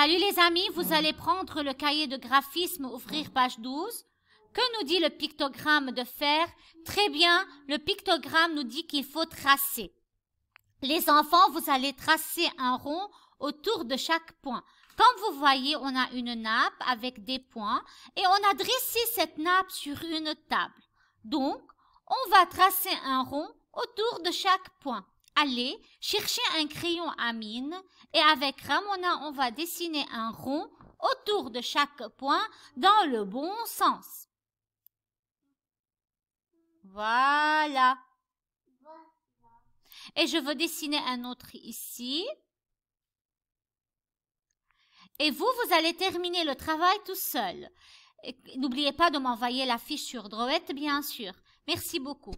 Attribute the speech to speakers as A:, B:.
A: Salut les amis, vous allez prendre le cahier de graphisme, ouvrir page 12. Que nous dit le pictogramme de fer? Très bien, le pictogramme nous dit qu'il faut tracer. Les enfants, vous allez tracer un rond autour de chaque point. Comme vous voyez, on a une nappe avec des points et on a dressé cette nappe sur une table. Donc, on va tracer un rond autour de chaque point aller chercher un crayon à mine et avec Ramona, on va dessiner un rond autour de chaque point dans le bon sens. Voilà. Et je veux dessiner un autre ici. Et vous, vous allez terminer le travail tout seul. N'oubliez pas de m'envoyer la fiche sur Drouette, bien sûr. Merci beaucoup.